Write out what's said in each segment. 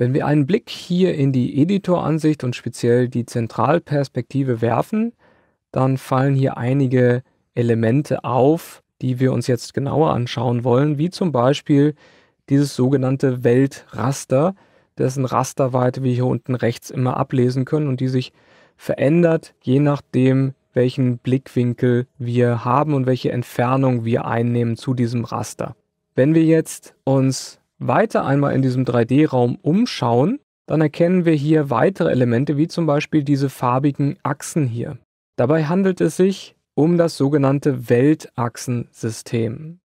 Wenn wir einen Blick hier in die Editoransicht und speziell die Zentralperspektive werfen, dann fallen hier einige Elemente auf, die wir uns jetzt genauer anschauen wollen, wie zum Beispiel dieses sogenannte Weltraster, dessen Rasterweite wir hier unten rechts immer ablesen können und die sich verändert, je nachdem, welchen Blickwinkel wir haben und welche Entfernung wir einnehmen zu diesem Raster. Wenn wir jetzt uns weiter einmal in diesem 3D-Raum umschauen, dann erkennen wir hier weitere Elemente, wie zum Beispiel diese farbigen Achsen hier. Dabei handelt es sich um das sogenannte Weltachsensystem.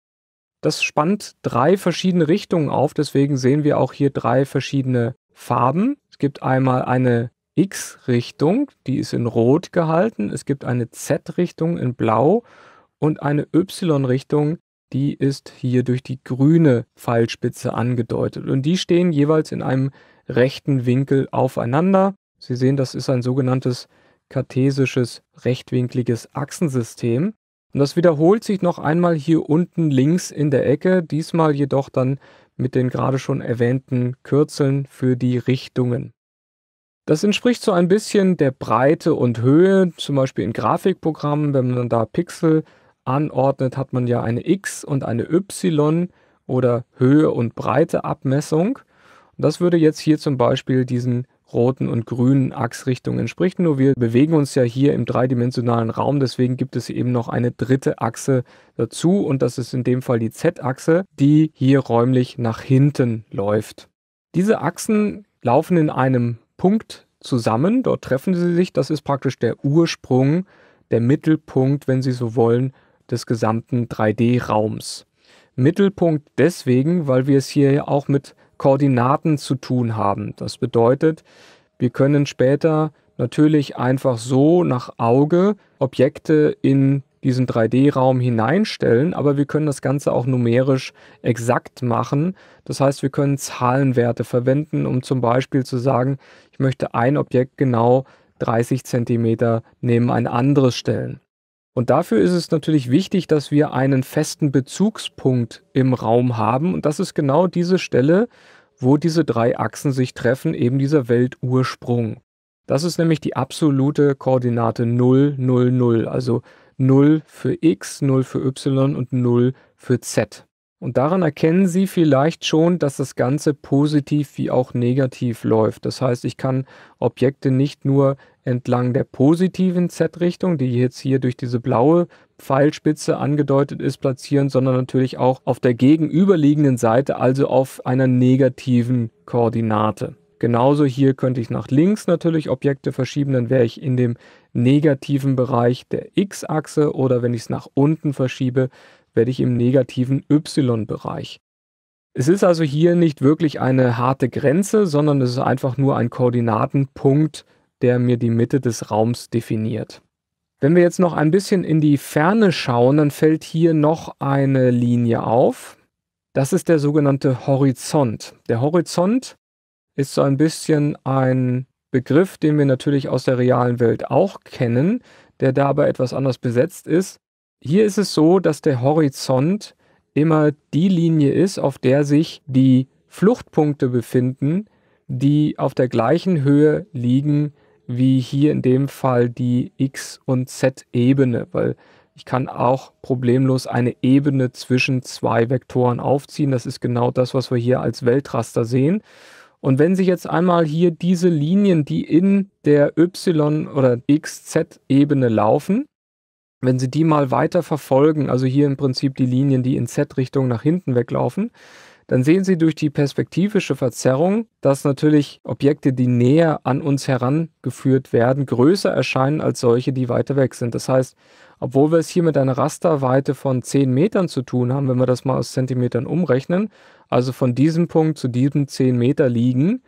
Das spannt drei verschiedene Richtungen auf, deswegen sehen wir auch hier drei verschiedene Farben. Es gibt einmal eine X-Richtung, die ist in Rot gehalten, es gibt eine Z-Richtung in Blau und eine Y-Richtung die ist hier durch die grüne Pfeilspitze angedeutet. Und die stehen jeweils in einem rechten Winkel aufeinander. Sie sehen, das ist ein sogenanntes kartesisches rechtwinkliges Achsensystem. Und das wiederholt sich noch einmal hier unten links in der Ecke, diesmal jedoch dann mit den gerade schon erwähnten Kürzeln für die Richtungen. Das entspricht so ein bisschen der Breite und Höhe, zum Beispiel in Grafikprogrammen, wenn man da Pixel anordnet, hat man ja eine X- und eine Y- oder Höhe- und Breite-Abmessung. Das würde jetzt hier zum Beispiel diesen roten und grünen Achsrichtungen entspricht. Nur wir bewegen uns ja hier im dreidimensionalen Raum, deswegen gibt es eben noch eine dritte Achse dazu und das ist in dem Fall die Z-Achse, die hier räumlich nach hinten läuft. Diese Achsen laufen in einem Punkt zusammen, dort treffen sie sich, das ist praktisch der Ursprung, der Mittelpunkt, wenn Sie so wollen, des gesamten 3D-Raums. Mittelpunkt deswegen, weil wir es hier auch mit Koordinaten zu tun haben. Das bedeutet, wir können später natürlich einfach so nach Auge Objekte in diesen 3D-Raum hineinstellen, aber wir können das Ganze auch numerisch exakt machen. Das heißt, wir können Zahlenwerte verwenden, um zum Beispiel zu sagen, ich möchte ein Objekt genau 30 cm neben ein anderes stellen. Und dafür ist es natürlich wichtig, dass wir einen festen Bezugspunkt im Raum haben. Und das ist genau diese Stelle, wo diese drei Achsen sich treffen, eben dieser Weltursprung. Das ist nämlich die absolute Koordinate 0, 0, 0. Also 0 für x, 0 für y und 0 für z. Und daran erkennen Sie vielleicht schon, dass das Ganze positiv wie auch negativ läuft. Das heißt, ich kann Objekte nicht nur entlang der positiven Z-Richtung, die jetzt hier durch diese blaue Pfeilspitze angedeutet ist, platzieren, sondern natürlich auch auf der gegenüberliegenden Seite, also auf einer negativen Koordinate. Genauso hier könnte ich nach links natürlich Objekte verschieben, dann wäre ich in dem negativen Bereich der x-Achse oder wenn ich es nach unten verschiebe, werde ich im negativen y-Bereich. Es ist also hier nicht wirklich eine harte Grenze, sondern es ist einfach nur ein Koordinatenpunkt, der mir die Mitte des Raums definiert. Wenn wir jetzt noch ein bisschen in die Ferne schauen, dann fällt hier noch eine Linie auf. Das ist der sogenannte Horizont. Der Horizont ist so ein bisschen ein Begriff, den wir natürlich aus der realen Welt auch kennen, der dabei etwas anders besetzt ist. Hier ist es so, dass der Horizont immer die Linie ist, auf der sich die Fluchtpunkte befinden, die auf der gleichen Höhe liegen wie hier in dem Fall die X- und Z-Ebene, weil ich kann auch problemlos eine Ebene zwischen zwei Vektoren aufziehen. Das ist genau das, was wir hier als Weltraster sehen. Und wenn sich jetzt einmal hier diese Linien, die in der Y- oder XZ-Ebene laufen, wenn Sie die mal weiter verfolgen, also hier im Prinzip die Linien, die in Z-Richtung nach hinten weglaufen, dann sehen Sie durch die perspektivische Verzerrung, dass natürlich Objekte, die näher an uns herangeführt werden, größer erscheinen als solche, die weiter weg sind. Das heißt, obwohl wir es hier mit einer Rasterweite von 10 Metern zu tun haben, wenn wir das mal aus Zentimetern umrechnen, also von diesem Punkt zu diesem 10 Meter liegen,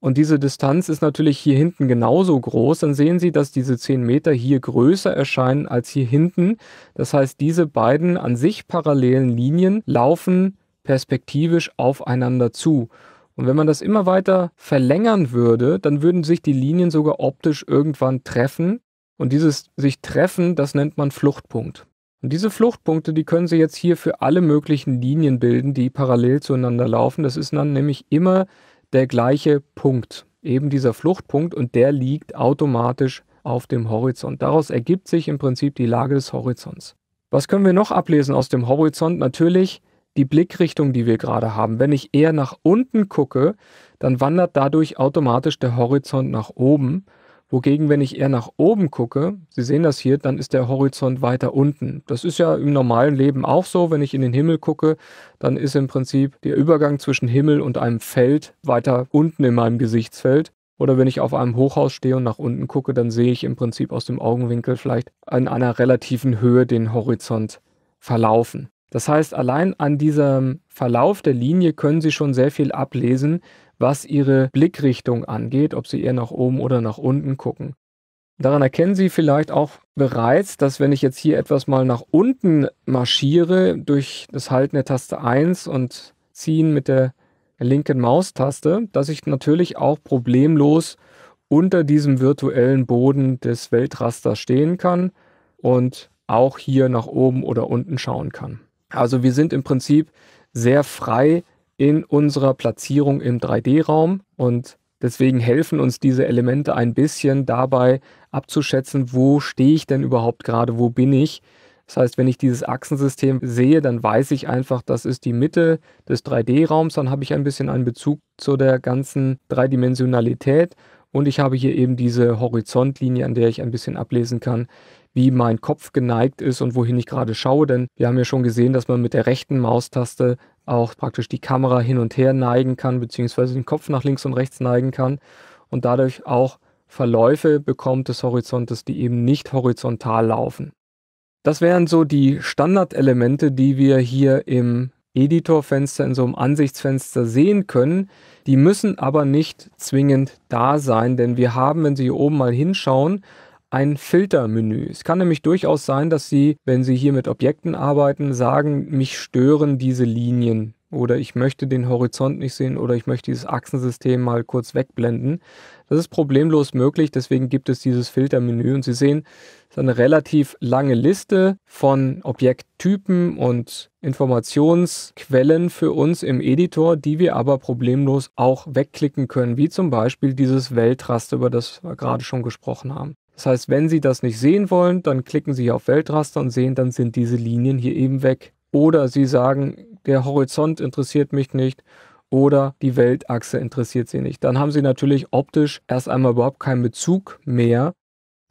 und diese Distanz ist natürlich hier hinten genauso groß, dann sehen Sie, dass diese 10 Meter hier größer erscheinen als hier hinten. Das heißt, diese beiden an sich parallelen Linien laufen perspektivisch aufeinander zu. Und wenn man das immer weiter verlängern würde, dann würden sich die Linien sogar optisch irgendwann treffen. Und dieses sich treffen, das nennt man Fluchtpunkt. Und diese Fluchtpunkte, die können Sie jetzt hier für alle möglichen Linien bilden, die parallel zueinander laufen. Das ist dann nämlich immer der gleiche Punkt, eben dieser Fluchtpunkt und der liegt automatisch auf dem Horizont. Daraus ergibt sich im Prinzip die Lage des Horizonts. Was können wir noch ablesen aus dem Horizont? Natürlich die Blickrichtung, die wir gerade haben. Wenn ich eher nach unten gucke, dann wandert dadurch automatisch der Horizont nach oben. Wogegen, wenn ich eher nach oben gucke, Sie sehen das hier, dann ist der Horizont weiter unten. Das ist ja im normalen Leben auch so. Wenn ich in den Himmel gucke, dann ist im Prinzip der Übergang zwischen Himmel und einem Feld weiter unten in meinem Gesichtsfeld. Oder wenn ich auf einem Hochhaus stehe und nach unten gucke, dann sehe ich im Prinzip aus dem Augenwinkel vielleicht an einer relativen Höhe den Horizont verlaufen. Das heißt, allein an diesem Verlauf der Linie können Sie schon sehr viel ablesen, was Ihre Blickrichtung angeht, ob Sie eher nach oben oder nach unten gucken. Daran erkennen Sie vielleicht auch bereits, dass wenn ich jetzt hier etwas mal nach unten marschiere durch das Halten der Taste 1 und Ziehen mit der linken Maustaste, dass ich natürlich auch problemlos unter diesem virtuellen Boden des Weltrasters stehen kann und auch hier nach oben oder unten schauen kann. Also wir sind im Prinzip sehr frei in unserer Platzierung im 3D-Raum und deswegen helfen uns diese Elemente ein bisschen dabei abzuschätzen, wo stehe ich denn überhaupt gerade, wo bin ich. Das heißt, wenn ich dieses Achsensystem sehe, dann weiß ich einfach, das ist die Mitte des 3D-Raums, dann habe ich ein bisschen einen Bezug zu der ganzen Dreidimensionalität und ich habe hier eben diese Horizontlinie, an der ich ein bisschen ablesen kann, wie mein Kopf geneigt ist und wohin ich gerade schaue. Denn wir haben ja schon gesehen, dass man mit der rechten Maustaste auch praktisch die Kamera hin und her neigen kann, beziehungsweise den Kopf nach links und rechts neigen kann und dadurch auch Verläufe bekommt des Horizontes, die eben nicht horizontal laufen. Das wären so die Standardelemente, die wir hier im Editorfenster, in so einem Ansichtsfenster sehen können. Die müssen aber nicht zwingend da sein, denn wir haben, wenn Sie hier oben mal hinschauen, ein Filtermenü. Es kann nämlich durchaus sein, dass Sie, wenn Sie hier mit Objekten arbeiten, sagen, mich stören diese Linien oder ich möchte den Horizont nicht sehen oder ich möchte dieses Achsensystem mal kurz wegblenden. Das ist problemlos möglich, deswegen gibt es dieses Filtermenü und Sie sehen, es ist eine relativ lange Liste von Objekttypen und Informationsquellen für uns im Editor, die wir aber problemlos auch wegklicken können, wie zum Beispiel dieses Weltraster, über das wir gerade schon gesprochen haben. Das heißt, wenn Sie das nicht sehen wollen, dann klicken Sie hier auf Weltraster und sehen, dann sind diese Linien hier eben weg. Oder Sie sagen, der Horizont interessiert mich nicht oder die Weltachse interessiert Sie nicht. Dann haben Sie natürlich optisch erst einmal überhaupt keinen Bezug mehr.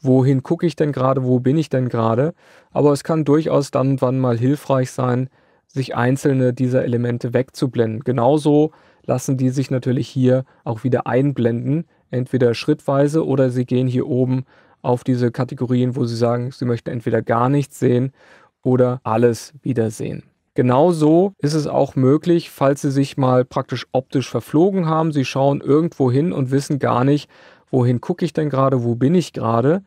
Wohin gucke ich denn gerade? Wo bin ich denn gerade? Aber es kann durchaus dann und wann mal hilfreich sein, sich einzelne dieser Elemente wegzublenden. Genauso lassen die sich natürlich hier auch wieder einblenden, entweder schrittweise oder sie gehen hier oben auf diese Kategorien, wo sie sagen, sie möchten entweder gar nichts sehen oder alles wiedersehen. Genauso ist es auch möglich, falls Sie sich mal praktisch optisch verflogen haben, Sie schauen irgendwo hin und wissen gar nicht, wohin gucke ich denn gerade, wo bin ich gerade,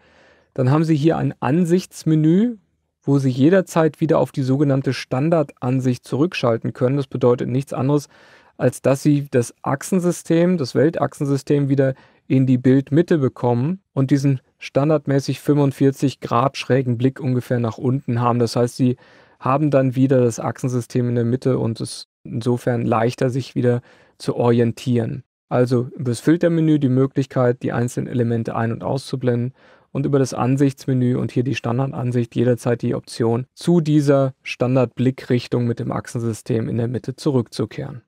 dann haben Sie hier ein Ansichtsmenü, wo Sie jederzeit wieder auf die sogenannte Standardansicht zurückschalten können. Das bedeutet nichts anderes, als dass Sie das Achsensystem, das Weltachsensystem wieder in die Bildmitte bekommen und diesen standardmäßig 45 Grad schrägen Blick ungefähr nach unten haben. Das heißt, sie haben dann wieder das Achsensystem in der Mitte und es ist insofern leichter, sich wieder zu orientieren. Also über das Filtermenü die Möglichkeit, die einzelnen Elemente ein- und auszublenden und über das Ansichtsmenü und hier die Standardansicht jederzeit die Option, zu dieser Standardblickrichtung mit dem Achsensystem in der Mitte zurückzukehren.